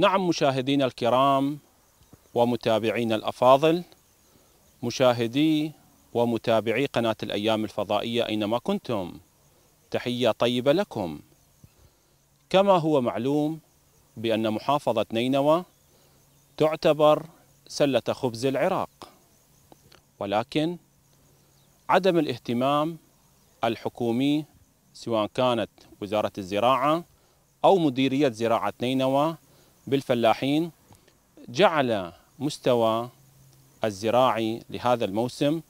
نعم مشاهدينا الكرام ومتابعينا الافاضل مشاهدي ومتابعي قناه الايام الفضائيه اينما كنتم تحيه طيبه لكم كما هو معلوم بان محافظه نينوى تعتبر سله خبز العراق ولكن عدم الاهتمام الحكومي سواء كانت وزاره الزراعه او مديريه زراعه نينوى بالفلاحين جعل مستوى الزراعي لهذا الموسم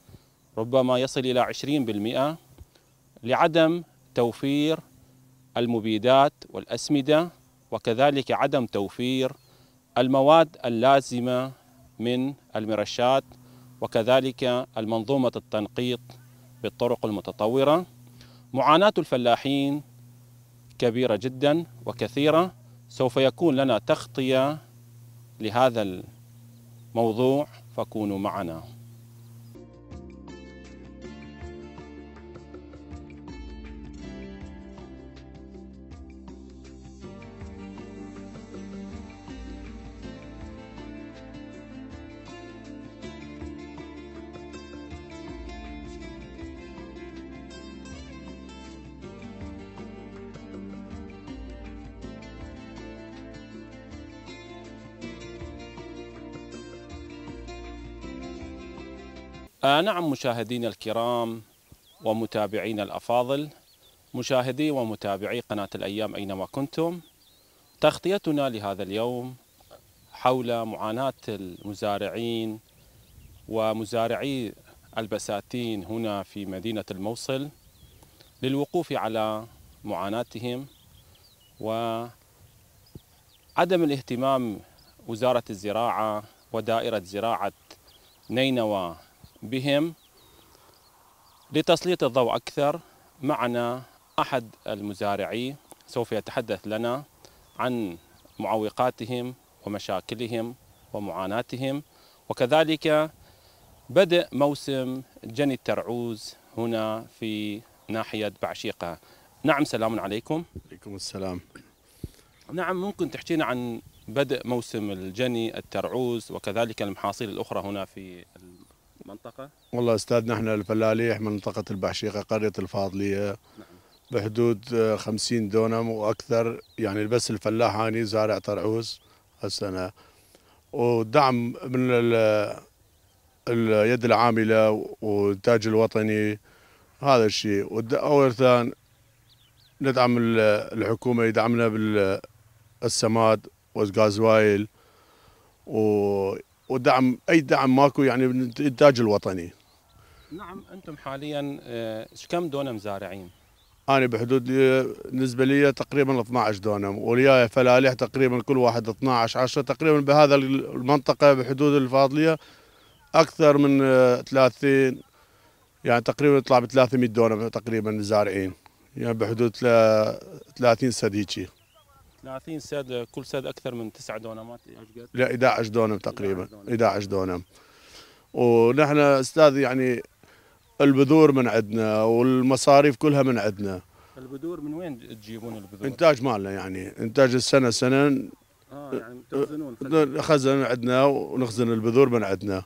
ربما يصل إلى 20% لعدم توفير المبيدات والأسمدة وكذلك عدم توفير المواد اللازمة من المرشات وكذلك المنظومة التنقيط بالطرق المتطورة معاناة الفلاحين كبيرة جدا وكثيرة سوف يكون لنا تغطية لهذا الموضوع فكونوا معنا آه نعم مشاهدينا الكرام ومتابعينا الأفاضل مشاهدي ومتابعي قناة الأيام أينما كنتم تغطيتنا لهذا اليوم حول معاناة المزارعين ومزارعي البساتين هنا في مدينة الموصل للوقوف على معاناتهم وعدم الاهتمام وزارة الزراعة ودائرة زراعة نينوى بهم لتسليط الضوء أكثر معنا أحد المزارعي سوف يتحدث لنا عن معوقاتهم ومشاكلهم ومعاناتهم وكذلك بدء موسم جني الترعوز هنا في ناحية بعشيقة نعم سلام عليكم عليكم السلام نعم ممكن تحكينا عن بدء موسم الجني الترعوز وكذلك المحاصيل الأخرى هنا في منطقة؟ والله أستاذ نحن الفلاليح منطقة البحشيقة قرية الفاضلية نعم. بحدود آه، خمسين دونم وأكثر يعني بس الفلاح هاني زارع طرعوس هالسنة ودعم من اليد العاملة والإنتاج الوطني هذا الشيء ثان ندعم الحكومة يدعمنا بالسماد والغازوايل و ودعم اي دعم ماكو يعني من الانتاج الوطني. نعم انتم حاليا آه، كم دونم زارعين؟ انا بحدود بالنسبه لي تقريبا 12 دونم وياي فلالح تقريبا كل واحد 12 10 تقريبا بهذا المنطقه بحدود الفاضليه اكثر من 30 آه، يعني تقريبا يطلع ب 300 دونم تقريبا زارعين يعني بحدود 30 سديكي 30 ساد كل ساد اكثر من 9 دونمات لا 11 دونم تقريبا 11 دونم ونحن استاذ يعني البذور من عندنا والمصاريف كلها من عندنا البذور من وين تجيبون البذور؟ انتاج مالنا يعني انتاج السنه سنه اه يعني تخزنون خزن عندنا ونخزن البذور من عندنا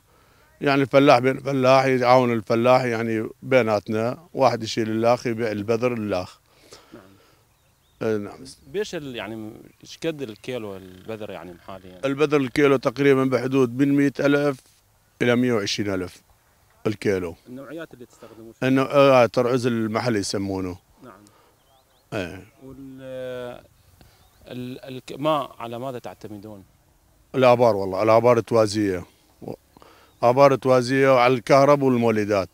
يعني الفلاح بين فلاح يعاون الفلاح يعني بيناتنا واحد يشيل الاخ يبيع البذر للاخ إيه، نعم بيش يعني ايش قد الكيلو البذر يعني حاليا؟ يعني؟ البذر الكيلو تقريبا بحدود من 100000 الى 120000 الكيلو النوعيات اللي تستخدموها انه آه،, آه ترعز المحلي يسمونه نعم ايه وال الماء ما على ماذا تعتمدون؟ الابار والله الابار التوازيه ابار توازيه وعلى الكهرب والمولدات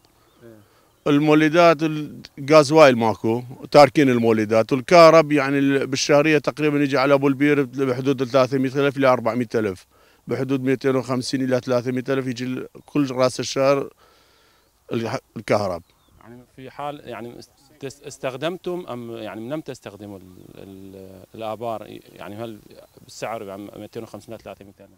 المولدات الغاز وايل ماكو تاركين المولدات والكهرب يعني بالشهريه تقريبا يجي على ابو البير بحدود 300000 الى 400000 بحدود 250 الى 300000 يجي كل راس الشهر الكهرب يعني في حال يعني استخدمتم ام يعني لم تستخدموا الابار يعني هل بالسعر 250 300000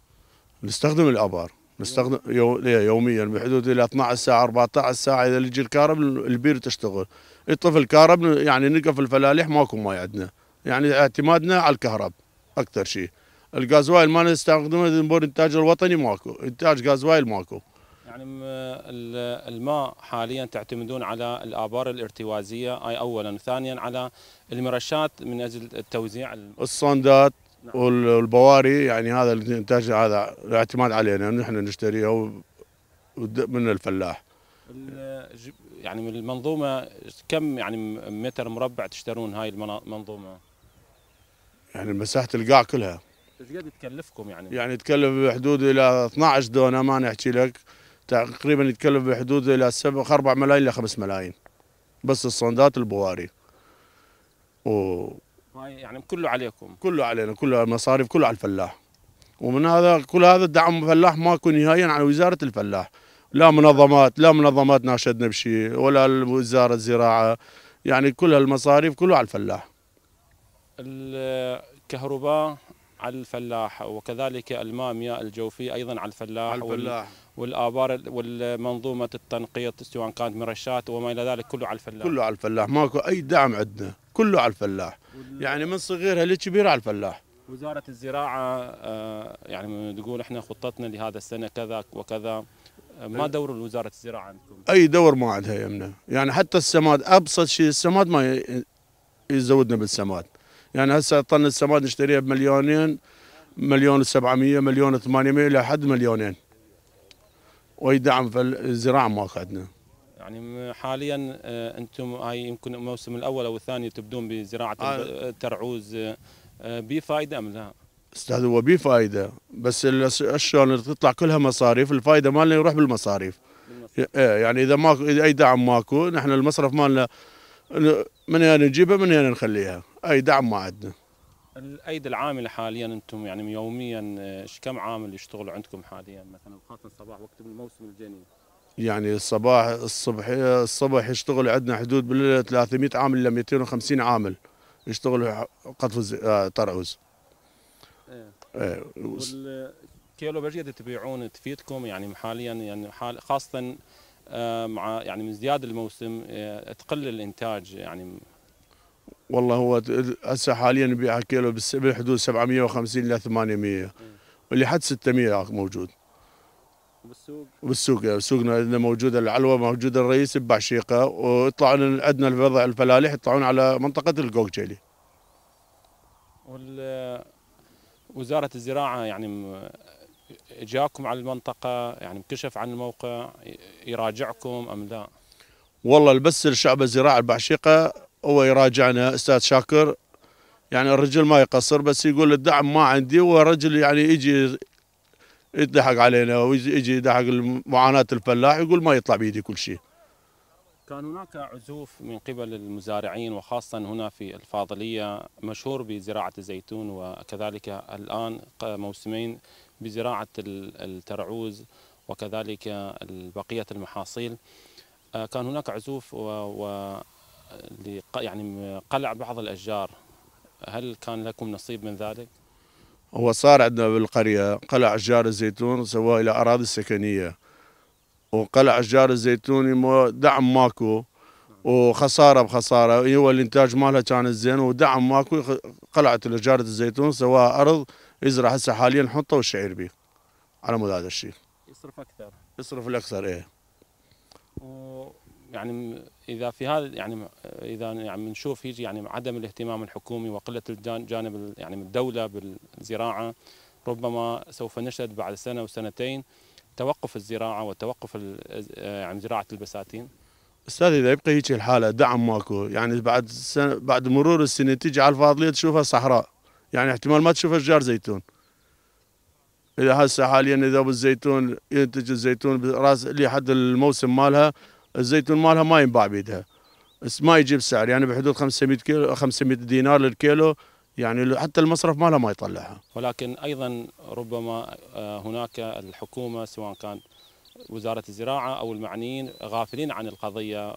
نستخدم الابار نستخدم يوميا بحدود الى 12 ساعه 14 ساعه اذا يجي الكهرب البير تشتغل يطفي الكهرب يعني نقف الفلالح ماكو ماي عندنا يعني اعتمادنا على الكهرب اكثر شيء الغازوايل ما نستخدمه نبور انتاج الوطني ماكو انتاج غازوايل ماكو يعني الماء حاليا تعتمدون على الابار الارتوازيه اي اولا ثانيا على المرشات من اجل التوزيع الصندات نعم. والبواري يعني هذا الانتاج هذا الاعتماد علينا نحن نشتريها من الفلاح يعني من المنظومه كم يعني متر مربع تشترون هاي المنظومه؟ يعني مساحه القاع كلها ايش قد تكلفكم يعني؟ يعني تكلف بحدود الى 12 دونه ما نحكي لك تقريبا يتكلف بحدود الى 7 4 ملايين الى 5 ملايين بس الصندات البواري و يعني كله عليكم كله علينا كله المصاريف كله على الفلاح ومن هذا كل هذا الدعم الفلاح ماكو نهائيا على وزاره الفلاح لا منظمات لا منظمات ناشدنا بشيء ولا وزاره الزراعه يعني كل هالمصاريف كله على الفلاح الكهرباء على الفلاح وكذلك الماء مياه الجوفية أيضا على الفلاح, على الفلاح. والآبار والمنظومة التنقيط سواء كانت مرشات وما إلى ذلك كله على الفلاح كله على الفلاح ماكو أي دعم عندنا كله على الفلاح يعني من صغيرها للكبير على الفلاح وزارة الزراعة آه، يعني تقول احنا خطتنا لهذا السنة كذا وكذا ما دور وزارة الزراعة عندكم؟ أي دور ما عندها يمنا يعني حتى السماد أبسط شيء السماد ما يزودنا بالسماد يعني هسه طن السماد نشتريها بمليونين مليون و700 مليون و800 إلى حد مليونين دعم في الزراعة ما أخذنا يعني حاليا آه، انتم هاي يمكن الموسم الاول او الثاني تبدون بزراعه آه. الترعوز آه، بفائده ام لا؟ استاذ هو بفائده بس الاشياء تطلع كلها مصاريف الفائده مالنا يروح بالمصاريف يعني اذا ماكو اي دعم ماكو نحن المصرف مالنا من هنا نجيبها من هنا نخليها اي دعم ما عندنا الايدي العامله حاليا انتم يعني يوميا ايش كم عامل يشتغل عندكم حاليا مثلا خاصه صباح وقت الموسم الجنين يعني الصباح الصبح الصبح يشتغل عندنا حدود بال 300 عامل ل 250 عامل يشتغلوا قطف ترعوز آه، ايه, ايه. والكيلو برجية تبيعون تفيدكم يعني حاليا يعني حال خاصة آه، مع يعني من ازدياد الموسم آه، تقل الانتاج يعني والله هو هسه حاليا نبيعها كيلو بالحدود 750 ل 800 واللي حد 600 موجود وبالسوق بالسوق يعني سوقنا عندنا موجود العلوه موجوده الرئيس ببعشيقه ويطلعون عندنا الوضع الفلالح يطلعون على منطقه القوقجيلي. وزاره الزراعه يعني جاكم على المنطقه يعني انكشف عن الموقع يراجعكم ام لا؟ والله البس الشعب الزراعه البعشيقه هو يراجعنا استاذ شاكر يعني الرجل ما يقصر بس يقول الدعم ما عندي ورجل يعني يجي يضحك علينا ويجي يضحك معاناه الفلاح يقول ما يطلع بيدي كل شيء. كان هناك عزوف من قبل المزارعين وخاصة هنا في الفاضلية مشهور بزراعة الزيتون وكذلك الآن موسمين بزراعة الترعوز وكذلك بقية المحاصيل آه، كان هناك عزوف و, و... يعني قلع بعض الأشجار هل كان لكم نصيب من ذلك؟ هو صار عندنا بالقرية قلع أشجار الزيتون وسواه إلى أراضي سكنية وقلع أشجار الزيتون دعم ماكو وخسارة بخسارة هو الإنتاج مالها كان الزين ودعم ماكو قلعت أشجار الزيتون سواها أرض يزرع هسه حاليا حطة والشعير به على مود هذا الشيء يصرف أكثر يصرف الأكثر إيه و... يعني اذا في هذا يعني اذا يعني نشوف هيك يعني عدم الاهتمام الحكومي وقله الجانب يعني من الدوله بالزراعه ربما سوف نشهد بعد سنه وسنتين توقف الزراعه وتوقف يعني زراعه البساتين استاذ اذا يبقى هيك الحاله دعم ماكو يعني بعد سنة بعد مرور السنه تيجي على الفاضليه تشوفها صحراء يعني احتمال ما تشوف اشجار زيتون اذا هسه حاليا اذا بالزيتون ينتج الزيتون براس لحد الموسم مالها الزيتون مالها ما ينباع بيدها ما يجيب سعر يعني بحدود 500 كيلو 500 دينار للكيلو يعني حتى المصرف مالها ما يطلعها ولكن ايضا ربما آه، هناك الحكومه سواء كان وزاره الزراعه او المعنيين غافلين عن القضيه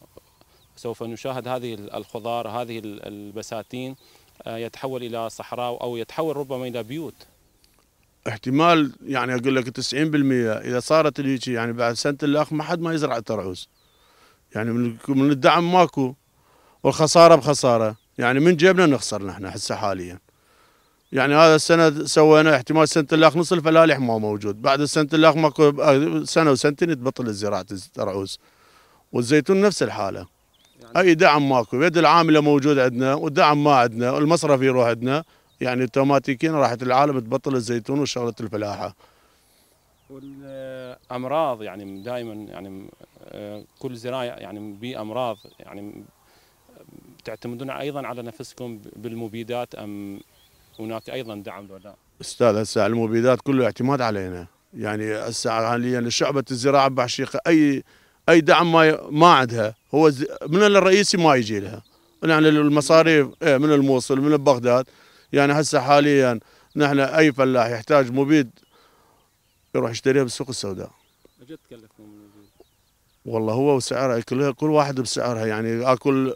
سوف نشاهد هذه الخضار هذه البساتين آه، يتحول الى صحراء او يتحول ربما الى بيوت احتمال يعني اقول لك 90% اذا صارت هيك يعني بعد سنه الاخ ما حد ما يزرع الترعوز يعني من الدعم ماكو والخساره بخساره يعني من جيبنا نخسر نحن هسه حاليا يعني هذا السنه سوينا احتمال سنه الاخ نص الفلالح ما موجود بعد سنه الاخ ماكو سنه وسنتين تبطل زراعه الترعوز والزيتون نفس الحاله يعني اي دعم ماكو يد العامله موجود عندنا والدعم ما عندنا والمصرف يروح عندنا يعني اوتوماتيكيا راحت العالم تبطل الزيتون وشغله الفلاحه والامراض يعني دائما يعني آه، كل زراعه يعني بامراض يعني تعتمدون ايضا على نفسكم بالمبيدات ام هناك ايضا دعم ولا لا؟ استاذ هسه المبيدات كله اعتماد علينا يعني هسه حاليا شعبه الزراعه بعشيقه اي اي دعم ما ما عندها هو من الرئيسي ما يجي لها يعني المصاريف إيه، من الموصل من بغداد يعني هسه حاليا نحن اي فلاح يحتاج مبيد يروح يشتريها بالسوق السوداء. تكلفكم والله هو وسعرها كلها كل واحد بسعرها يعني اكل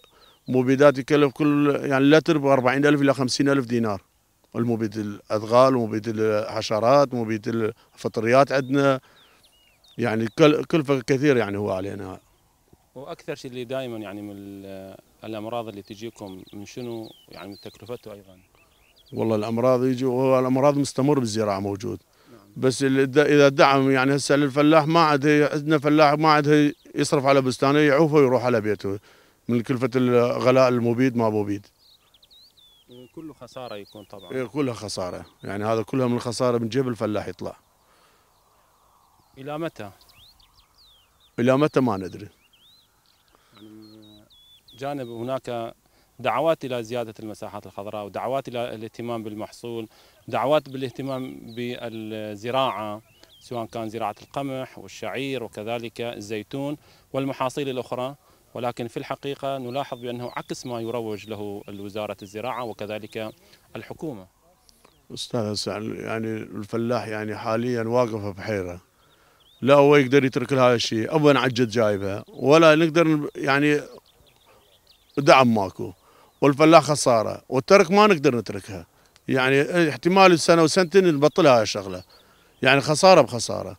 مبيدات يكلف كل يعني لتر ب 40000 الى 50000 دينار المبيد الادغال ومبيد الحشرات مبيد الفطريات عندنا يعني كلفه كثير يعني هو علينا واكثر شيء اللي دائما يعني من الامراض اللي تجيكم من شنو يعني من تكلفته ايضا والله الامراض يجي والامراض مستمر بالزراعه موجود بس اذا دعم يعني هسه للفلاح ما عاد عندنا فلاح ما عاد يصرف على بستانه يعوفه ويروح على بيته من كلفه الغلاء المبيد ما مبيد كله خساره يكون طبعا إيه، كلها خساره يعني هذا كلها من الخساره من جيب الفلاح يطلع الى متى الى متى ما ندري يعني جانب هناك دعوات الى زياده المساحات الخضراء ودعوات الى الاهتمام بالمحصول دعوات بالاهتمام بالزراعة سواء كان زراعة القمح والشعير وكذلك الزيتون والمحاصيل الأخرى ولكن في الحقيقة نلاحظ بأنه عكس ما يروج له وزارة الزراعة وكذلك الحكومة أستاذ يعني الفلاح يعني حاليا واقفة بحيرة لا هو يقدر يترك هذا الشيء أبوين عجد جايبها ولا نقدر يعني دعم ماكو والفلاح خسارة والترك ما نقدر نتركها يعني احتمال سنه وسنتين نبطلها هاي الشغله يعني خساره بخساره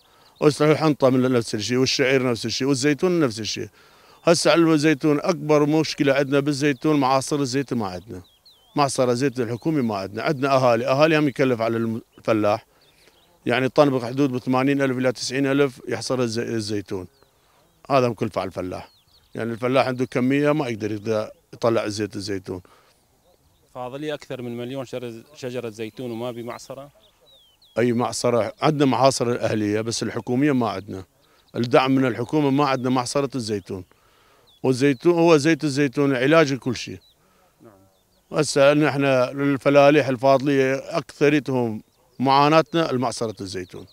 الحنطه من نفس الشيء والشعير نفس الشيء والزيتون نفس الشيء هسه علم الزيتون اكبر مشكله عندنا بالزيتون معاصر الزيت ما عندنا معصرة زيت الحكومي ما عندنا عندنا اهالي اهالي هم يكلف على الفلاح يعني طن بحدود ب 80000 الى 90000 يحصر الزيتون هذا مكلفه على الفلاح يعني الفلاح عنده كميه ما يقدر يطلع زيت الزيتون فاضلي اكثر من مليون شجره زيتون وما بمعصره اي معصره عندنا معاصر الاهليه بس الحكوميه ما عندنا الدعم من الحكومه ما عندنا معصره الزيتون والزيتون هو زيت الزيتون علاج لكل شيء نعم هسه نحن الفلالح الفاضليه اكثرتهم معاناتنا المعصره الزيتون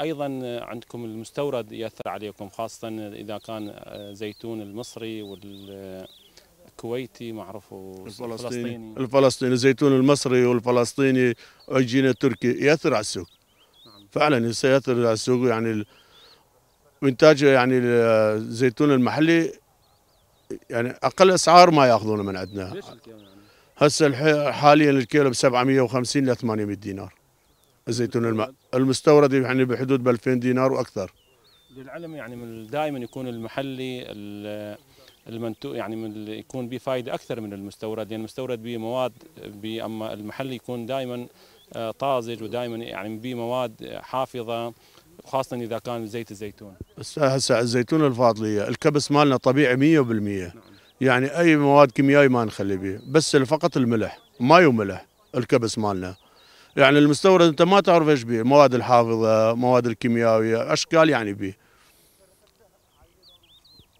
ايضا عندكم المستورد ياثر عليكم خاصه اذا كان زيتون المصري وال معروف الفلسطيني الفلسطيني الزيتون المصري والفلسطيني والجينا التركي ياثر على السوق نعم. فعلا سيأثر على السوق يعني انتاج يعني الزيتون المحلي يعني اقل اسعار ما ياخذونه من عندنا يعني؟ هسه حاليا الكيلو ب 750 ل 800 دينار زيتون الماء المستورد يعني بحدود ب 2000 دينار واكثر للعلم يعني من دائما يكون المحلي المنتو يعني من يكون به فائده اكثر من المستورد لان يعني المستورد به مواد بي اما المحلي يكون دائما آه، طازج ودائما يعني به مواد حافظه خاصة إذا كان زيت الزيتون هسه الزيتون الفاضلية الكبس مالنا طبيعي 100% نعم. يعني أي مواد كيميائية ما نخلي بيه بس فقط الملح ماي وملح الكبس مالنا يعني المستورد انت ما تعرف ايش بيه مواد الحافظه مواد الكيميائيه اشكال يعني بيه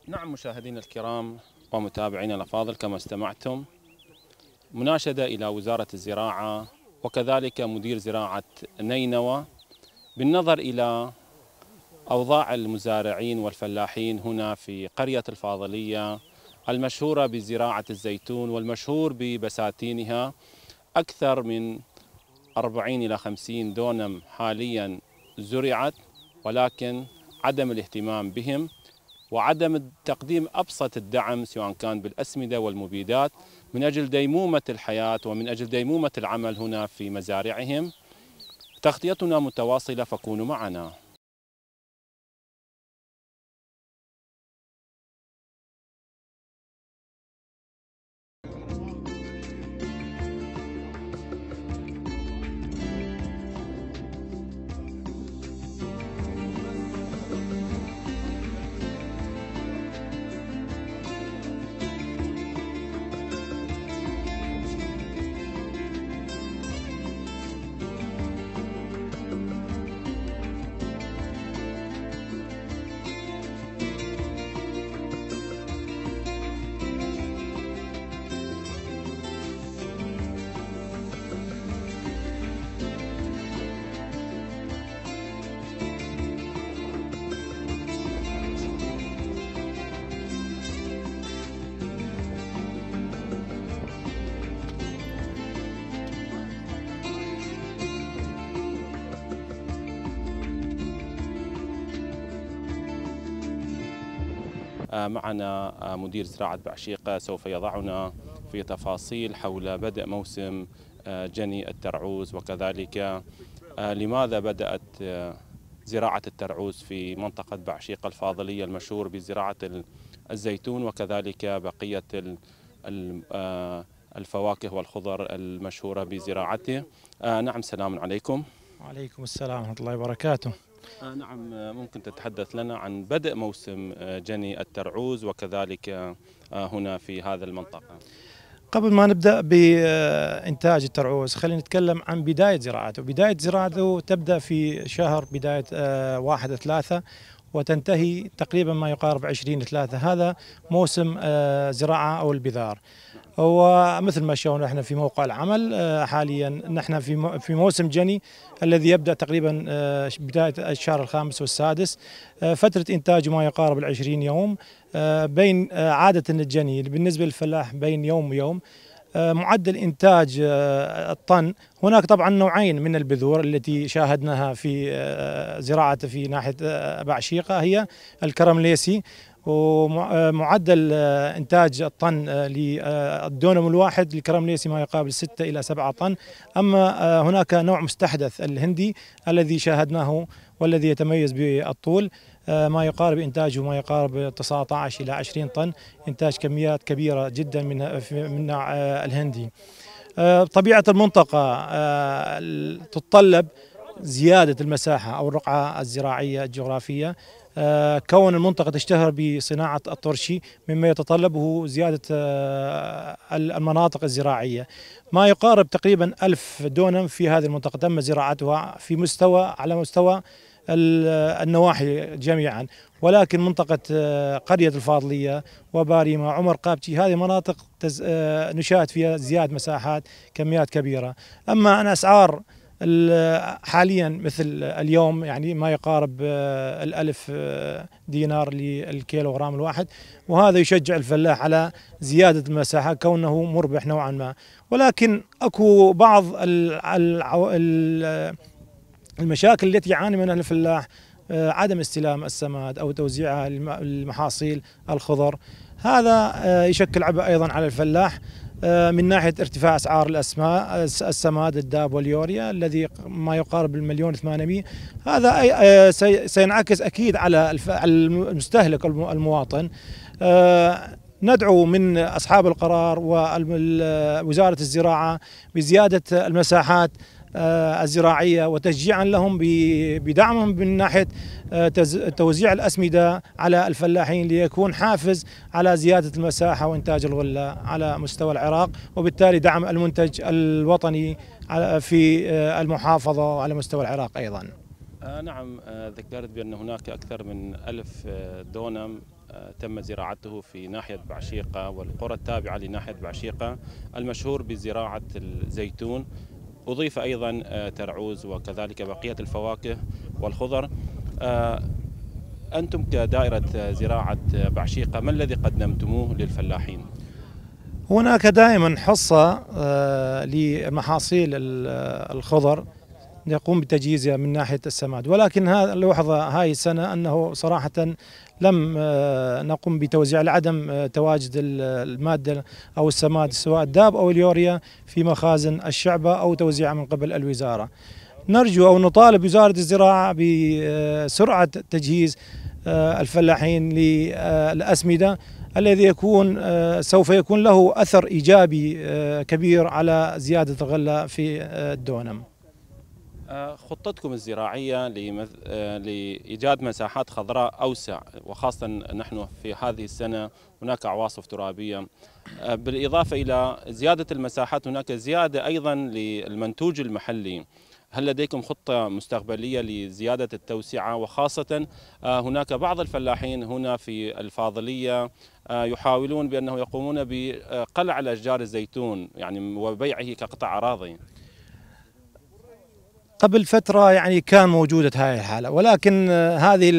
نعم مشاهدينا الكرام ومتابعينا الافاضل كما استمعتم مناشده الى وزاره الزراعه وكذلك مدير زراعه نينوى بالنظر الى اوضاع المزارعين والفلاحين هنا في قريه الفاضليه المشهوره بزراعه الزيتون والمشهور ببساتينها اكثر من 40 إلى 50 دونم حاليا زرعت ولكن عدم الاهتمام بهم وعدم تقديم أبسط الدعم سواء كان بالأسمدة والمبيدات من أجل ديمومة الحياة ومن أجل ديمومة العمل هنا في مزارعهم تغطيتنا متواصلة فكونوا معنا معنا مدير زراعة بعشيقة سوف يضعنا في تفاصيل حول بدء موسم آه، جني الترعوز وكذلك آه، لماذا بدأت آه، زراعة الترعوز في منطقة بعشيقة الفاضلية المشهور بزراعة الزيتون وكذلك بقية الفواكه والخضر المشهورة بزراعته نعم سلام عليكم وعليكم السلام ورحمة الله وبركاته آه، نعم آه، ممكن تتحدث لنا عن بدء موسم آه، جني الترعوز وكذلك هنا في هذا المنطقة قبل ما نبدا بانتاج الترعوز خلينا نتكلم عن بدايه زراعته، بدايه زراعته تبدا في شهر بدايه واحد ثلاثة وتنتهي تقريبا ما يقارب 20 ثلاثة هذا موسم زراعه او البذار. ومثل ما شاهدنا احنا في موقع العمل آه، حاليا نحن في في موسم جني الذي يبدا تقريبا آه، بدايه الشهر الخامس والسادس آه، فتره انتاج ما يقارب ال 20 يوم بين عاده الجني بالنسبه للفلاح بين يوم ويوم معدل انتاج الطن هناك طبعا نوعين من البذور التي شاهدناها في زراعه في ناحيه بعشيقه هي الكرمليسي ومعدل آه، انتاج الطن آه، للدونم آه، الواحد لكرمليسي ما يقابل 6 الى 7 طن اما هناك نوع مستحدث الهندي الذي شاهدناه والذي يتميز بالطول ما يقارب انتاجه ما يقارب 19 الى 20 طن انتاج كميات كبيره جدا من من الهندي طبيعه المنطقه تتطلب زياده المساحه او الرقعه الزراعيه الجغرافيه آه، كون المنطقة تشتهر بصناعة الطرشي مما يتطلبه زيادة آه، المناطق الزراعية ما يقارب تقريبا ألف دونم في هذه المنطقة تم زراعتها في مستوى على مستوى النواحي جميعا ولكن منطقة آه، قرية الفاضلية وباريما عمر قابتي هذه مناطق نشاهد فيها زيادة مساحات كميات كبيرة أما أن أسعار حاليا مثل اليوم يعني ما يقارب آه، الألف آه، دينار للكيلوغرام الواحد وهذا يشجع الفلاح على زيادة المساحة كونه مربح نوعا ما ولكن أكو بعض المشاكل التي يعاني منها الفلاح آه، عدم استلام السماد أو توزيعها للمحاصيل الخضر هذا يشكل عبء أيضا على الفلاح آه، من ناحيه ارتفاع اسعار الاسماء السماد الداب واليوريا الذي ما يقارب المليون 800 هذا أي آه، سينعكس اكيد على المستهلك المواطن آه، ندعو من اصحاب القرار ووزاره الزراعه بزياده المساحات آه، الزراعية وتشجيعا لهم بدعمهم من ناحية آه، توزيع الأسمدة على الفلاحين ليكون حافز على زيادة المساحة وإنتاج الغلة على مستوى العراق وبالتالي دعم المنتج الوطني آه، في المحافظة وعلى مستوى العراق أيضا نعم ذكرت بأن هناك أكثر من ألف دونم تم زراعته في ناحية بعشيقة والقرى التابعة لناحية بعشيقة المشهور بزراعة الزيتون أضيف أيضا آه، ترعوز وكذلك بقية الفواكه والخضر آه، أنتم كدائرة زراعة بعشيقة ما الذي قدمتموه للفلاحين؟ هناك دائما حصة آه، لمحاصيل الخضر يقوم بتجهيزها من ناحية السماد ولكن اللحظة هاي السنة أنه صراحة لم آه، نقم بتوزيع لعدم آه، تواجد المادة أو السماد سواء الداب أو اليوريا في مخازن الشعبة أو توزيعها من قبل الوزارة نرجو أو نطالب وزارة الزراعة بسرعة آه، تجهيز الفلاحين للأسمدة الذي يكون سوف يكون له أثر إيجابي كبير على زيادة الغلة في الدونم آه، خطتكم الزراعية آه، لإيجاد مساحات خضراء أوسع وخاصة نحن في هذه السنة هناك عواصف ترابية آه، بالإضافة إلى زيادة المساحات هناك زيادة أيضا للمنتوج المحلي هل لديكم خطة مستقبلية لزيادة التوسعة وخاصة هناك بعض الفلاحين هنا في الفاضلية يحاولون بأنه يقومون بقلع الأشجار الزيتون يعني وبيعه كقطع أراضي قبل فترة يعني كان موجودة هاي الحالة ولكن آه، هذه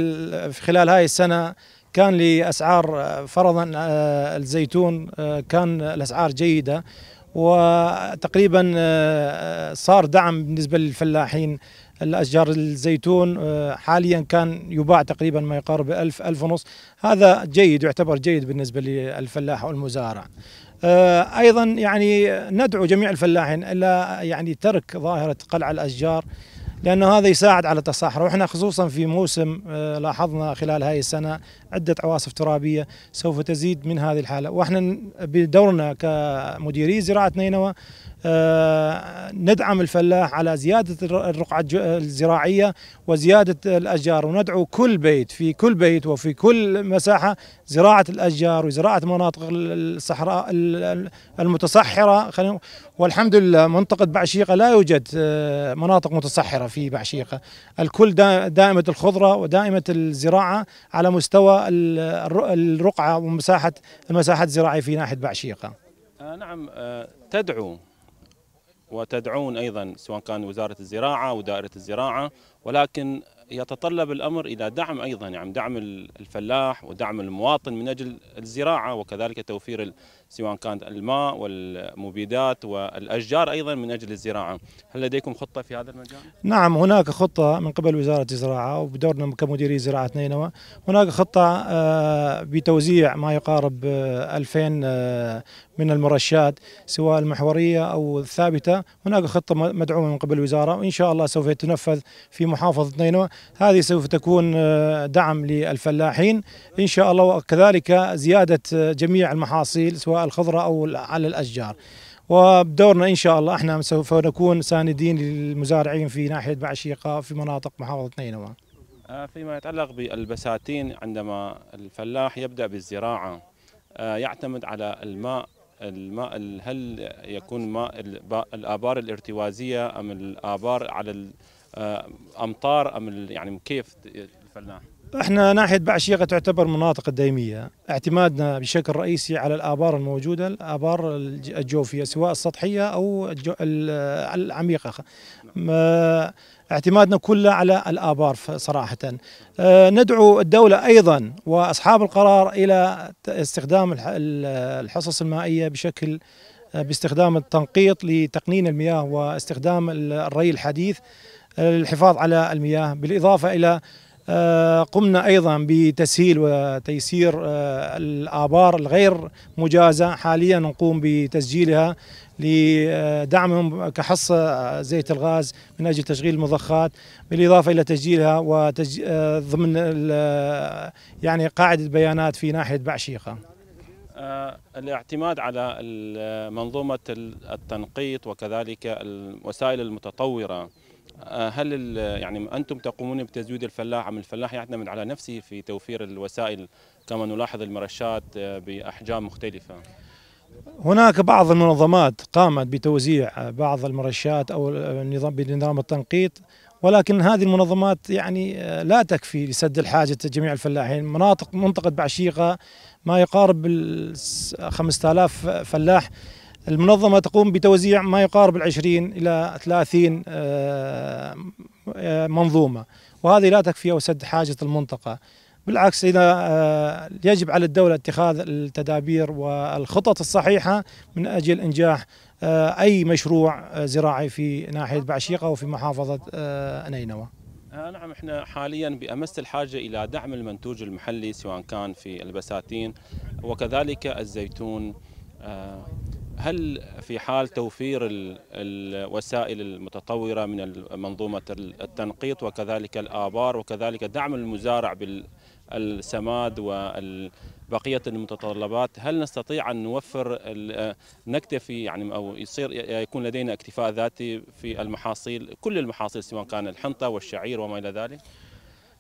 خلال هاي السنة كان لأسعار آه، فرضا آه، الزيتون كان الأسعار جيدة وتقريبا صار دعم بالنسبة للفلاحين الأشجار الزيتون حاليا كان يباع تقريبا ما يقارب ألف ألف ونص هذا جيد يعتبر جيد بالنسبة للفلاح والمزارع آه، ايضا يعني ندعو جميع الفلاحين الى يعني ترك ظاهره قلع الاشجار لانه هذا يساعد على التصحر واحنا خصوصا في موسم آه، لاحظنا خلال هذه السنه عده عواصف ترابيه سوف تزيد من هذه الحاله واحنا بدورنا كمديري زراعه نينوى آه، ندعم الفلاح على زيادة الرقعة الزراعية وزيادة الأشجار وندعو كل بيت في كل بيت وفي كل مساحة زراعة الأشجار وزراعة مناطق الصحراء المتصحرة والحمد لله منطقة بعشيقة لا يوجد آه، مناطق متصحرة في بعشيقة الكل دائمة الخضرة ودائمة الزراعة على مستوى الرقعة ومساحة المساحات الزراعية في ناحية بعشيقة آه، نعم تدعو وتدعون أيضا سواء كان وزارة الزراعة او دائره الزراعة ولكن يتطلب الأمر إلى دعم أيضا يعني دعم الفلاح ودعم المواطن من أجل الزراعة وكذلك توفير سواء كانت الماء والمبيدات والأشجار أيضا من أجل الزراعة هل لديكم خطة في هذا المجال؟ نعم هناك خطة من قبل وزارة الزراعة وبدورنا كمديري زراعة نينوى هناك خطة آه، بتوزيع ما يقارب 2000 آه، آه، من المرشات سواء المحورية أو الثابتة هناك خطة مدعومة من قبل الوزارة وإن شاء الله سوف تنفذ في محافظة نينوى هذه سوف تكون دعم للفلاحين إن شاء الله وكذلك زيادة جميع المحاصيل سواء الخضراء أو على الأشجار وبدورنا إن شاء الله إحنا سوف نكون ساندين للمزارعين في ناحية بعشيقة في مناطق محافظة نينوى آه، فيما يتعلق بالبساتين عندما الفلاح يبدأ بالزراعة آه، يعتمد على الماء الماء هل يكون ماء الآبار الارتوازية أم الآبار على الأمطار آه، أم يعني كيف الفلاح؟ احنا ناحيه بعشيقه تعتبر مناطق الديميه، اعتمادنا بشكل رئيسي على الابار الموجوده، الابار الجوفيه سواء السطحيه او العميقه. نعم. اعتمادنا كله على الابار صراحه. آه، ندعو الدوله ايضا واصحاب القرار الى استخدام الحصص المائيه بشكل آه، باستخدام التنقيط لتقنين المياه واستخدام الري الحديث آه، للحفاظ على المياه بالاضافه الى آه، قمنا أيضا بتسهيل وتيسير آه، الآبار الغير مجازة حاليا نقوم بتسجيلها لدعمهم كحصة زيت الغاز من أجل تشغيل المضخات بالإضافة إلى تسجيلها آه، ضمن يعني قاعدة بيانات في ناحية بعشيقة الاعتماد على منظومة التنقيط وكذلك الوسائل المتطورة آه، هل يعني انتم تقومون بتزويد الفلاح ام الفلاح يعتمد على نفسه في توفير الوسائل كما نلاحظ المرشات آه، باحجام مختلفه؟ هناك بعض المنظمات قامت بتوزيع بعض المرشات او النظام بنظام التنقيط ولكن هذه المنظمات يعني آه، لا تكفي لسد الحاجة جميع الفلاحين يعني مناطق منطقة بعشيقة ما يقارب 5000 فلاح المنظمة تقوم بتوزيع ما يقارب العشرين إلى ثلاثين آه، آه، منظومة وهذه لا تكفي أو سد حاجة المنطقة بالعكس إذا آه، يجب على الدولة اتخاذ التدابير والخطط الصحيحة من أجل إنجاح أي مشروع زراعي في ناحية بعشيقة وفي محافظة نينوى نعم احنا حاليا بامس الحاجه الى دعم المنتوج المحلي سواء كان في البساتين وكذلك الزيتون هل في حال توفير الوسائل المتطورة من منظومة التنقيط وكذلك الآبار وكذلك دعم المزارع بالسماد وبقية المتطلبات هل نستطيع أن نوفر نكتفي يعني أو يصير يكون لدينا اكتفاء ذاتي في المحاصيل كل المحاصيل سواء كان الحنطة والشعير وما إلى ذلك؟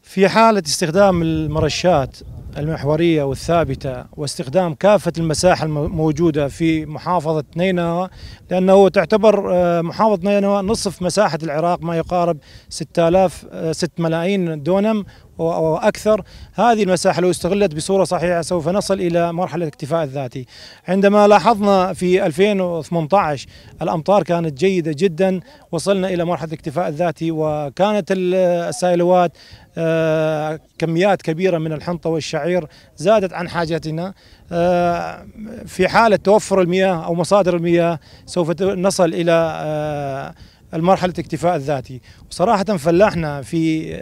في حالة استخدام المرشات المحورية والثابتة واستخدام كافة المساحة الموجودة في محافظة نينوى لأنه تعتبر آه، محافظة نينوى نصف مساحة العراق ما يقارب 6000 6 آه، ملايين دونم وأكثر هذه المساحة لو استغلت بصورة صحيحة سوف نصل إلى مرحلة الاكتفاء الذاتي عندما لاحظنا في 2018 الأمطار كانت جيدة جدا وصلنا إلى مرحلة الاكتفاء الذاتي وكانت السائلوات آه، كميات كبيرة من الحنطة والشعير زادت عن حاجتنا آه، في حالة توفر المياه أو مصادر المياه سوف نصل إلى آه، المرحلة اكتفاء الذاتي وصراحة فلاحنا في آه،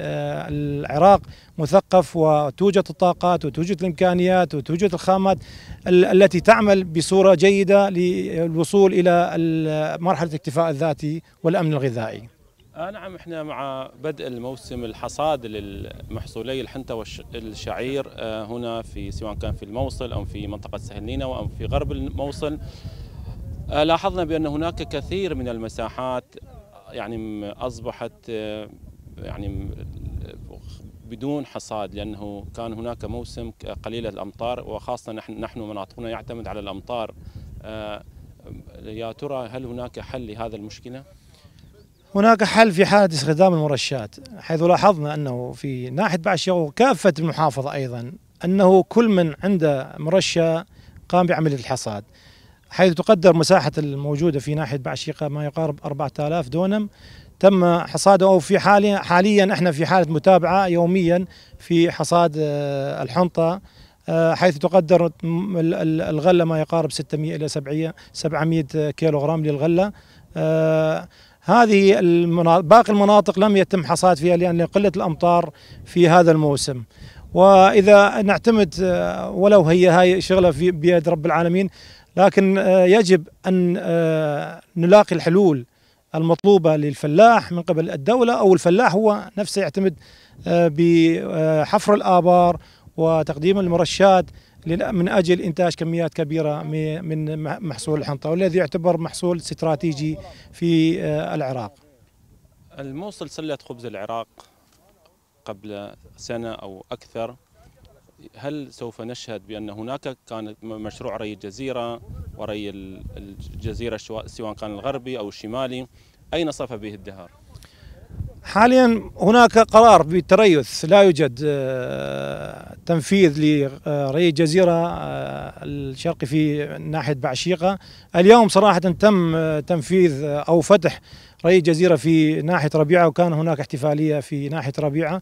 العراق مثقف وتوجد الطاقات وتوجد الإمكانيات وتوجد الخامات التي تعمل بصورة جيدة للوصول إلى مرحلة اكتفاء الذاتي والأمن الغذائي آه نعم احنا مع بدء الموسم الحصاد للمحصولي الحنطة والشعير آه هنا في سواء كان في الموصل أو في منطقة سهل أو في غرب الموصل آه لاحظنا بأن هناك كثير من المساحات يعني اصبحت يعني بدون حصاد لانه كان هناك موسم قليله الامطار وخاصه نحن نحن مناطقنا يعتمد على الامطار آه، يا ترى هل هناك حل لهذا المشكله؟ هناك حل في حالة استخدام المرشات حيث لاحظنا أنه في ناحية بعشق وكافة المحافظة أيضا أنه كل من عنده مرشة قام بعملية الحصاد حيث تقدر مساحة الموجودة في ناحية بعشيقة ما يقارب 4000 دونم تم حصاده أو في حاليا, حاليا احنا في حالة متابعة يوميا في حصاد آه، الحنطة آه، حيث تقدر الغلة ما يقارب 600 إلى 700 كيلوغرام للغلة آه، هذه المناطق باقي المناطق لم يتم حصاد فيها لأن قلة الأمطار في هذا الموسم وإذا نعتمد ولو هي هاي شغلة في بيد رب العالمين لكن آه، يجب أن آه، نلاقي الحلول المطلوبة للفلاح من قبل الدولة أو الفلاح هو نفسه يعتمد آه، بحفر الآبار وتقديم المرشات من أجل إنتاج كميات كبيرة من محصول الحنطة والذي يعتبر محصول استراتيجي في العراق الموصل سلة خبز العراق قبل سنة أو أكثر هل سوف نشهد بان هناك كان مشروع ري الجزيره وري الجزيره سواء كان الغربي او الشمالي اين صفى به الدهار؟ حاليا هناك قرار بالتريث لا يوجد آه، تنفيذ لري آه، الجزيرة آه، الشرقي في ناحية بعشيقة اليوم صراحة تم تنفيذ أو فتح ري الجزيرة في ناحية ربيعة وكان هناك احتفالية في ناحية ربيعة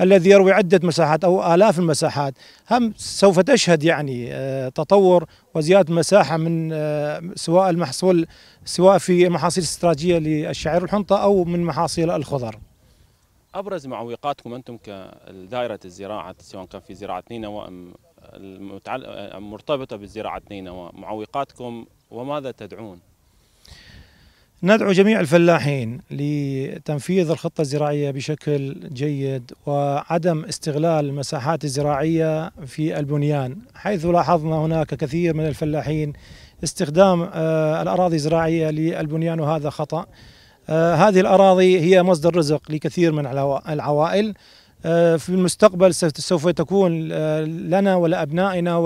الذي يروي عدة مساحات أو آلاف المساحات هم سوف تشهد يعني آه، تطور وزيادة مساحة من آه، سواء المحصول سواء في محاصيل استراتيجية للشعير الحنطة أو من محاصيل الخضر أبرز معوقاتكم أنتم كدائرة الزراعة سواء كان في زراعة نينوى أم مرتبطة بالزراعة نينوى معوقاتكم وماذا تدعون؟ ندعو جميع الفلاحين لتنفيذ الخطة الزراعية بشكل جيد وعدم استغلال المساحات الزراعية في البنيان حيث لاحظنا هناك كثير من الفلاحين استخدام آه، الأراضي الزراعية للبنيان وهذا خطأ آه، هذه الأراضي هي مصدر رزق لكثير من العوائل آه، في المستقبل سوف تكون لنا ولأبنائنا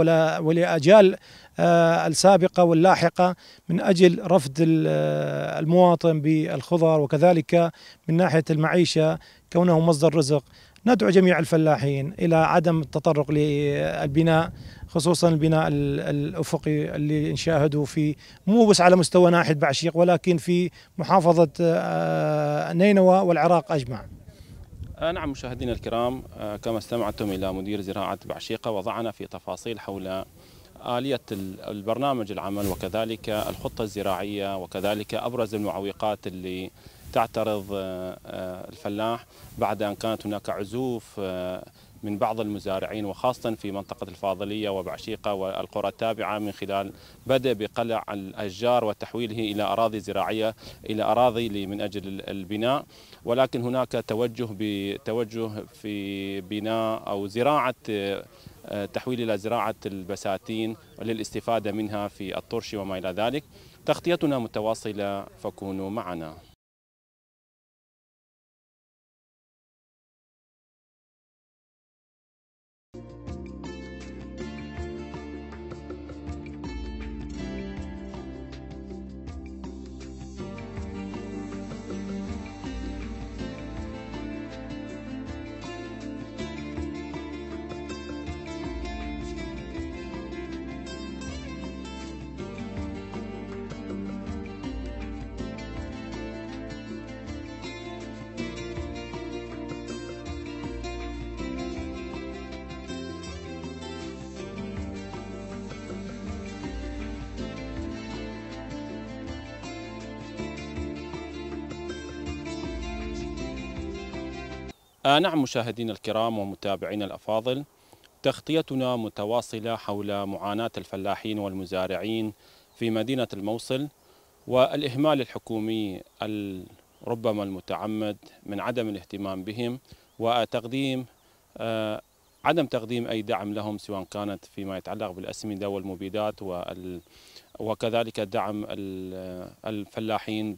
ولأجيال آه، السابقة واللاحقة من أجل رفض آه، المواطن بالخضر وكذلك من ناحية المعيشة كونه مصدر رزق ندعو جميع الفلاحين إلى عدم التطرق للبناء خصوصا البناء الأفقي اللي نشاهده في مو بس على مستوى ناحية بعشيق ولكن في محافظة آه، نينوى والعراق أجمع نعم مشاهدينا الكرام كما استمعتم إلى مدير زراعة بعشيقة وضعنا في تفاصيل حول آلية البرنامج العمل وكذلك الخطة الزراعية وكذلك أبرز المعوقات اللي تعترض آه، آه، الفلاح بعد أن كانت هناك عزوف آه، من بعض المزارعين وخاصة في منطقة الفاضلية وبعشيقة والقرى التابعة من خلال بدء بقلع الأشجار وتحويله إلى أراضي زراعية إلى أراضي من أجل البناء ولكن هناك توجه بتوجه في بناء أو زراعة التحويل إلى زراعة البساتين للاستفادة منها في الطرش وما إلى ذلك تغطيتنا متواصلة فكونوا معنا آه نعم مشاهدينا الكرام ومتابعينا الأفاضل تغطيتنا متواصلة حول معاناة الفلاحين والمزارعين في مدينة الموصل والإهمال الحكومي ربما المتعمد من عدم الاهتمام بهم وتقديم آه عدم تقديم أي دعم لهم سواء كانت فيما يتعلق بالأسمدة والمبيدات وال وكذلك دعم الفلاحين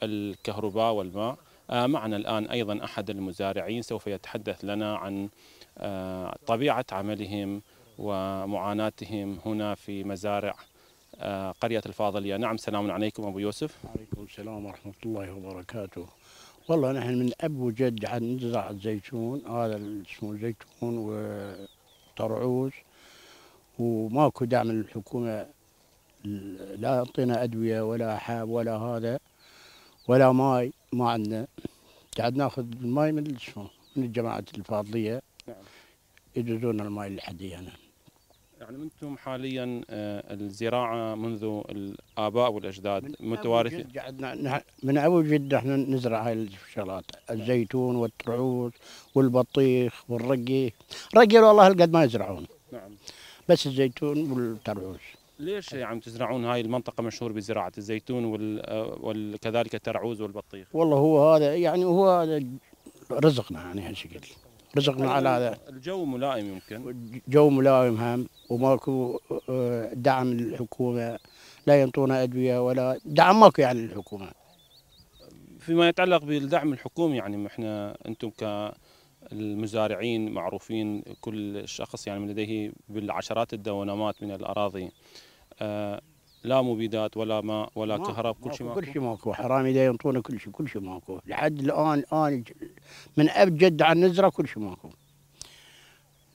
بالكهرباء والماء آه، معنا الآن أيضا أحد المزارعين سوف يتحدث لنا عن آه، طبيعة عملهم ومعاناتهم هنا في مزارع آه، قرية الفاضلية نعم سلام عليكم أبو يوسف عليكم السلام ورحمة الله وبركاته والله نحن من أب وجد عن نزرع الزيتون هذا اسمه زيتون وطرعوز وماكو دعم من الحكومة لا أعطينا أدوية ولا حاب ولا هذا ولا ماي ما عندنا قاعد ناخذ الماي من شو من الجماعة الفاضلية نعم يدزون الماي لحدي هنا يعني انتم حاليا آه، الزراعه منذ الاباء والاجداد متوارثه قعدنا من اول جد احنا نزرع هاي الشغلات نعم. الزيتون والترعوس والبطيخ والرقي رقي والله قد ما يزرعون نعم بس الزيتون والترعوس ليش عم تزرعون هاي المنطقه مشهور بزراعه الزيتون وكذلك الترعوز والبطيخ والله هو هذا يعني هو رزقنا يعني هالشكل رزقنا على هذا الجو ملائم يمكن الجو ملائم هم وماكو آه، دعم الحكومه لا ينطونا ادويه ولا دعم ماكو يعني للحكومه فيما يتعلق بالدعم الحكومي يعني احنا انتم ك المزارعين معروفين كل شخص يعني من لديه بالعشرات الدونمات من الأراضي آه، لا مبيدات ولا ماء ولا ما كهرب كل شيء ماكو كل شيء ماكو حرامي دا ينطونا كل شيء كل شيء ماكو لحد الان الان من ابجد عن نزره كل شيء ماكو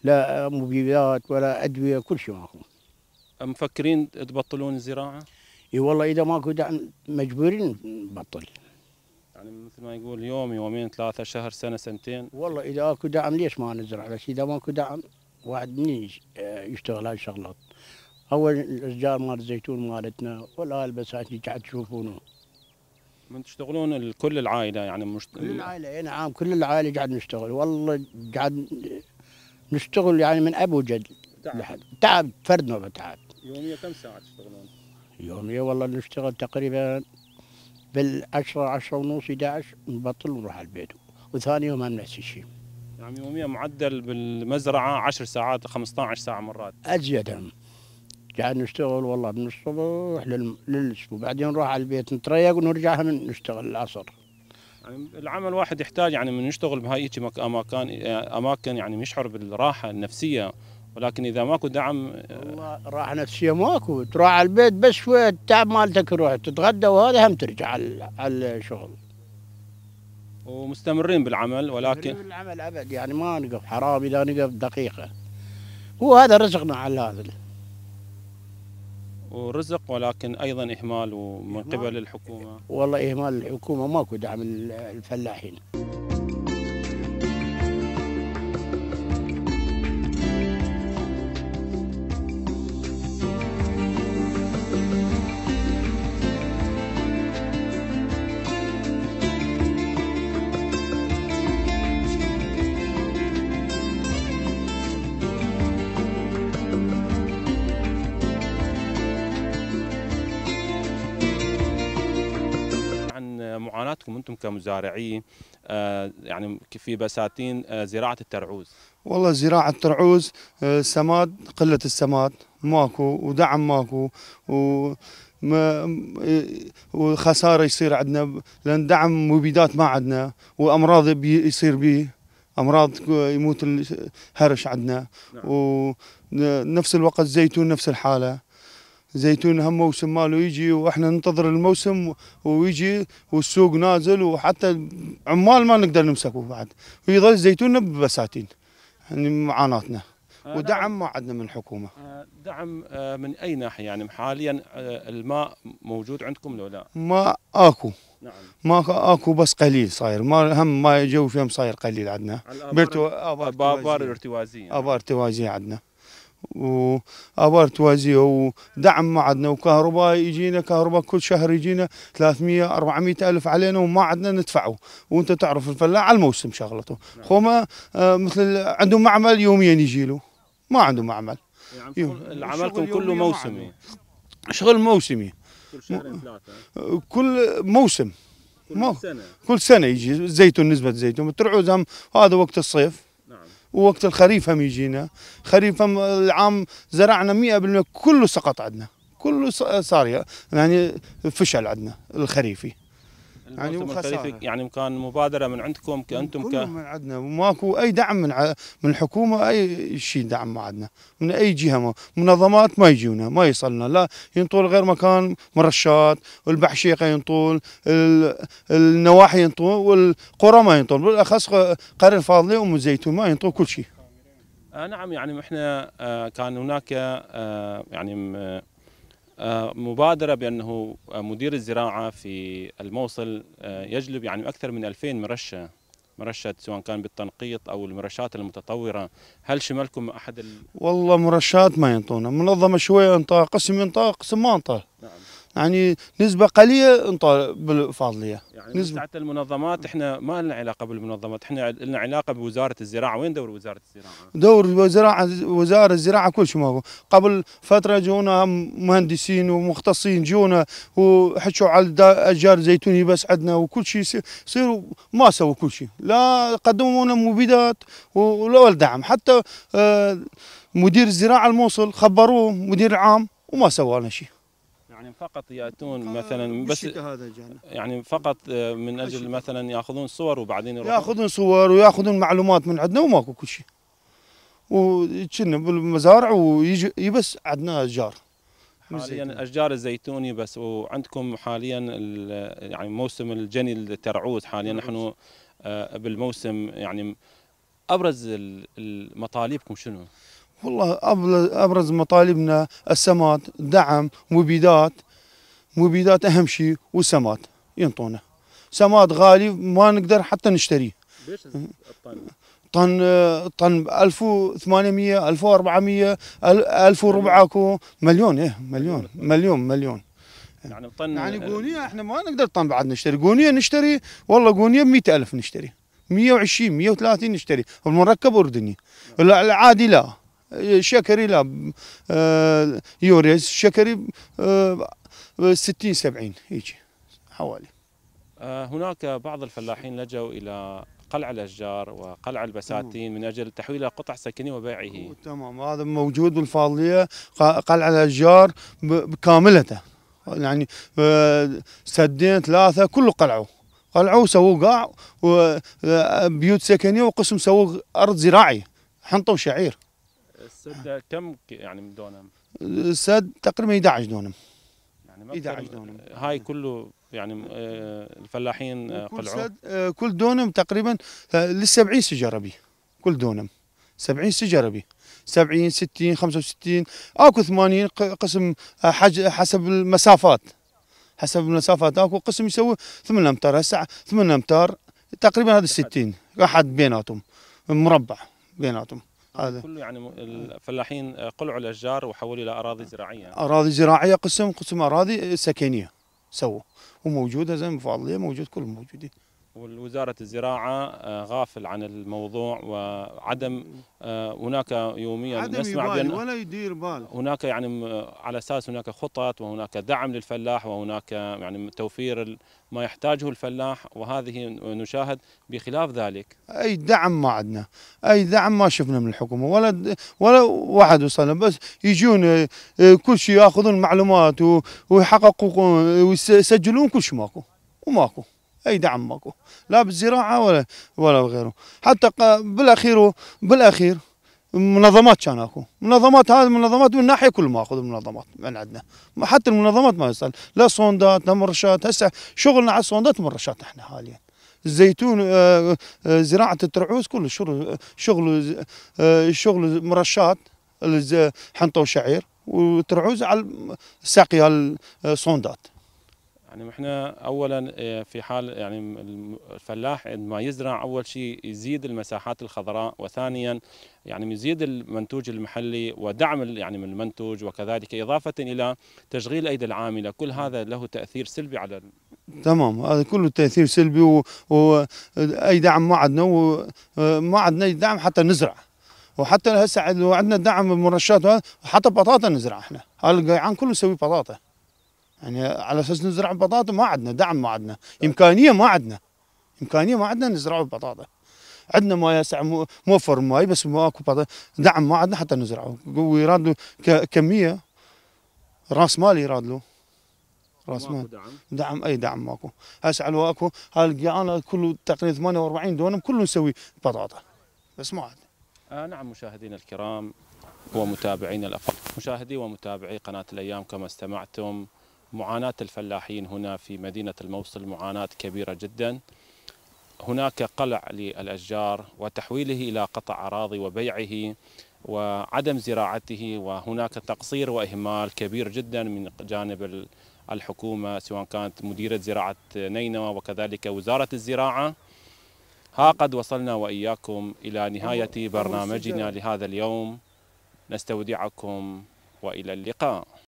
لا مبيدات ولا ادويه كل شيء ماكو مفكرين تبطلون الزراعه؟ اي والله اذا ماكو دعم مجبورين نبطل يعني مثل ما يقول يوم يومين ثلاثة شهر سنة سنتين والله إذا أكو دعم ليش ما نزرع بس إذا ما أكو دعم واحد منين آه، يشتغل هاي الشغلات أول الأشجار مال الزيتون مالتنا والآلبسات اللي قاعد تشوفونه من تشتغلون كل العائلة يعني مش كل العائلة أي نعم كل العائلة قاعد نشتغل والله قاعد نشتغل يعني من أبو جد تعب لحد. تعب فرد ما بتعب يوميا كم ساعة تشتغلون؟ يوميا والله نشتغل تقريبا بالعشرة عشرة ونص 11 نبطل ونروح على البيت وثاني يوم ما نفس الشيء يعني يوميا معدل بالمزرعة 10 ساعات 15 ساعة مرات أزيد قاعد نشتغل والله من الصبح للأسبوع وبعدين نروح على البيت نتريق ونرجع من نشتغل العصر يعني العمل واحد يحتاج يعني من يشتغل بهاي اماكن اماكن يعني يشعر بالراحه النفسيه ولكن اذا ماكو دعم والله راحه نفسيه ماكو تروح على البيت بس شويه التعب مالتك يروح تتغدى وهذا هم ترجع على الشغل ومستمرين بالعمل ولكن مستمرين بالعمل ابد يعني ما نقف حرام اذا نقف دقيقه هو هذا رزقنا على هذا ورزق ولكن ايضا اهمال ومن قبل الحكومه والله اهمال الحكومه ماكو دعم الفلاحين كمزارعين آه، يعني في بساتين آه، زراعه الترعوز والله زراعه الترعوز آه، سماد قله السماد ماكو ودعم ماكو و وخساره يصير عندنا لان دعم مبيدات ما عندنا وامراض بي يصير به امراض يموت الهرش عندنا نعم. ونفس الوقت زيتون نفس الحاله زيتون هم موسم ماله يجي واحنا ننتظر الموسم ويجي والسوق نازل وحتى عمال ما نقدر نمسكه بعد ويظل زيتوننا ببساتين يعني معاناتنا آه، ودعم نعم. ما عندنا من الحكومه آه، دعم آه، من اي ناحيه يعني حاليا الماء موجود عندكم لو لا ما اكو نعم ما اكو بس قليل صاير ما هم ما جو فيهم صاير قليل عندنا بيرتو ابار ارتوازيه ابار ارتوازيه عندنا وابار توازيه ودعم ما عندنا وكهرباء يجينا كهرباء كل شهر يجينا 300 400 الف علينا وما عدنا ندفعه وانت تعرف الفلاح على الموسم شغلته نعم. خوما آه، مثل عندهم معمل يوميا يجي له ما عندهم معمل يعني عملكم كله موسمي شغل موسمي كل شهرين ثلاثه كل موسم كل سنه كل سنه يجي زيتون نسبه زيتون ترعوا هذا وقت الصيف ووقت الخريف هم يجينا خريف هم العام زرعنا 100% كله سقط عندنا كله صار يعني فشل عندنا الخريفي يعني وخساره يعني كان مبادره من عندكم كانتم ك... من عندنا وماكو اي دعم من ع... من الحكومه اي شيء دعم ما عندنا من اي جهه ما منظمات ما يجونا ما يصلنا لا ينطول غير مكان مرشات والبحشيقه ينطول ال... النواحي ينطول والقرى ما ينطول بالاخص قريه فاضله وام الزيتون ما ينطول كل شيء آه نعم يعني احنا آه كان هناك آه يعني مبادرة بأنه مدير الزراعة في الموصل آه، يجلب يعني أكثر من 2000 مرشة مرشة سواء كان بالتنقيط او المرشات المتطوره هل شملكم احد ال... والله مرشات ما ينطونا منظمه شويه انطى قسم ينطى قسم ما انطى نعم. يعني نسبه قليله نطالب بالفاضليه يعني نسبة. حتى المنظمات احنا ما لنا علاقه بالمنظمات احنا لنا علاقه بوزاره الزراعه وين دور وزاره الزراعه دور وزاره وزاره الزراعه كل شيء ماكو قبل فتره جونا مهندسين ومختصين جونا وحكوا على اشجار زيتوني بس عندنا وكل شيء يصير ما سووا كل شيء لا قدموا لنا مبيدات ولا دعم حتى آه، مدير الزراعه الموصل خبروه مدير العام وما سووا لنا شيء يعني فقط ياتون مثلا بس يعني فقط آه، من اجل مثلا ياخذون صور وبعدين يروحون ياخذون صور وياخذون معلومات من عندنا وماكو كل شيء وكنا بالمزارع ويجي بس عندنا اشجار حاليا اشجار الزيتوني بس وعندكم حاليا يعني موسم الجني الترعوز حاليا نحن آه، بالموسم يعني ابرز مطالبكم شنو؟ والله ابرز مطالبنا السماد دعم مبيدات مبيدات اهم شيء والسماد ينطونا سماد غالي ما نقدر حتى نشتريه طن طن 1800 1400 1000 اكو مليون ايه مليون مليون مليون يعني طن يعني قونيه احنا ما نقدر طن بعد نشتري قونيه نشتري والله قونيه ب 100000 نشتري 120 130 نشتري المركب اردني العادي لا شكري لا آه، يوريز شكري 60 70 هيجي حوالي آه، هناك بعض الفلاحين لجوا الى قلع الاشجار وقلع البساتين من اجل تحويلها قطع سكنيه وبيعه تمام هذا موجود بالفاضليه قلع الاشجار بكاملته يعني آه، سدين ثلاثه كله قلعوا قلعوا سووا قاع وبيوت سكنيه وقسم سووا ارض زراعيه حنطه وشعير سد كم يعني من دونم؟ سد تقريبا 11 دونم يعني 11 دونم هاي كله يعني آه، الفلاحين آه، كل قلعوا سد آه، كل دونم تقريبا لل 70 سجارة بي كل دونم 70 سجارة بي 70 60 65 اكو 80 قسم حج حسب المسافات حسب المسافات اكو قسم يسوي 8 امتار هسه 8 امتار تقريبا هذا 60 واحد بيناتهم مربع بيناتهم هذا كل يعني الفلاحين آه، قلعوا الاشجار وحولوا الى اراضي نعم. زراعيه اراضي زراعيه قسم قسم اراضي سكنيه سووا وموجوده زي ما موجود كل موجودين والوزارة الزراعة آه، غافل عن الموضوع وعدم آه، هناك يوميا عدم نسمع بأن ولا يدير بال هناك يعني على أساس هناك خطط وهناك دعم للفلاح وهناك يعني توفير ما يحتاجه الفلاح وهذه نشاهد بخلاف ذلك أي دعم ما عندنا أي دعم ما شفنا من الحكومة ولا ولا واحد وصلنا بس يجون آه، كل شيء ياخذون معلومات ويحققون ويسجلون كل شيء ماكو وماكو اي دعم ماكو لا بالزراعه ولا ولا بغيره حتى بالاخير بالاخير منظمات كان اكو منظمات هذه منظمات من ناحيه كل ما اخذ المنظمات من عندنا حتى المنظمات ما يسال لا صوندات لا مرشات هسه شغلنا على الصوندات مرشات احنا حاليا الزيتون آه، آه، زراعه الترعوز كل شغل شغل آه، شغل مرشات حنطه وشعير وترعوز على الساقيه الصوندات يعني احنا اولا آه، في حال يعني الفلاح عندما يزرع اول شيء يزيد المساحات الخضراء وثانيا يعني يزيد المنتوج المحلي ودعم يعني من المنتوج وكذلك اضافه الى تشغيل ايدي العامله كل نعم. هذا له تاثير سلبي على تمام هذا كله تاثير سلبي واي دعم ما عندنا وما آه، عندنا اي دعم حتى نزرع وحتى هسه عندنا دعم من وحتى بطاطا نزرع احنا الجيعان كله يسوي بطاطا يعني على اساس نزرع بطاطا ما عندنا دعم ما عندنا امكانيه ما عندنا امكانيه ما عندنا نزرع بطاطا عندنا ماي يسع موفر ماي بس ماكو دعم ما عندنا حتى نزرعه ويراد له كميه راس مال يراد له راس مال دعم. دعم اي دعم ماكو هسه على اكو هالجيعان كله تقريبا 48 دونم كله نسوي بطاطا بس ما عندنا آه نعم مشاهدينا الكرام ومتابعينا الافاق مشاهدي ومتابعي قناه الايام كما استمعتم معاناة الفلاحين هنا في مدينة الموصل معاناة كبيرة جدا هناك قلع للأشجار وتحويله إلى قطع أراضي وبيعه وعدم زراعته وهناك تقصير وإهمال كبير جدا من جانب الحكومة سواء كانت مديرة زراعة نينوى وكذلك وزارة الزراعة ها قد وصلنا وإياكم إلى نهاية برنامجنا لهذا اليوم نستودعكم وإلى اللقاء